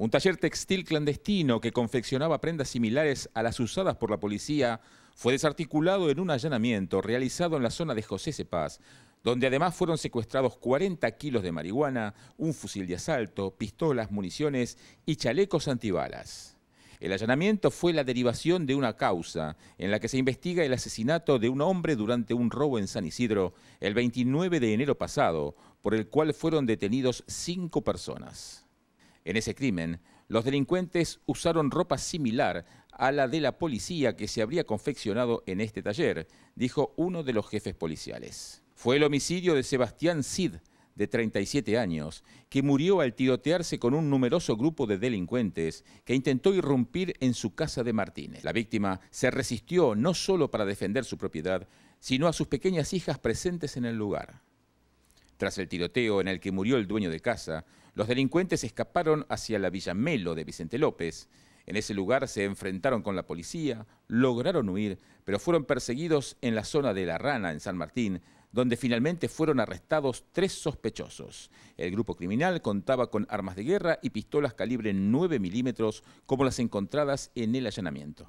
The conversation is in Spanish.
Un taller textil clandestino que confeccionaba prendas similares a las usadas por la policía fue desarticulado en un allanamiento realizado en la zona de José Cepaz, donde además fueron secuestrados 40 kilos de marihuana, un fusil de asalto, pistolas, municiones y chalecos antibalas. El allanamiento fue la derivación de una causa en la que se investiga el asesinato de un hombre durante un robo en San Isidro el 29 de enero pasado, por el cual fueron detenidos cinco personas. En ese crimen, los delincuentes usaron ropa similar a la de la policía que se habría confeccionado en este taller, dijo uno de los jefes policiales. Fue el homicidio de Sebastián Cid, de 37 años, que murió al tirotearse con un numeroso grupo de delincuentes que intentó irrumpir en su casa de Martínez. La víctima se resistió no solo para defender su propiedad, sino a sus pequeñas hijas presentes en el lugar. Tras el tiroteo en el que murió el dueño de casa, los delincuentes escaparon hacia la Villa Melo de Vicente López. En ese lugar se enfrentaron con la policía, lograron huir, pero fueron perseguidos en la zona de La Rana, en San Martín, donde finalmente fueron arrestados tres sospechosos. El grupo criminal contaba con armas de guerra y pistolas calibre 9 milímetros, como las encontradas en el allanamiento.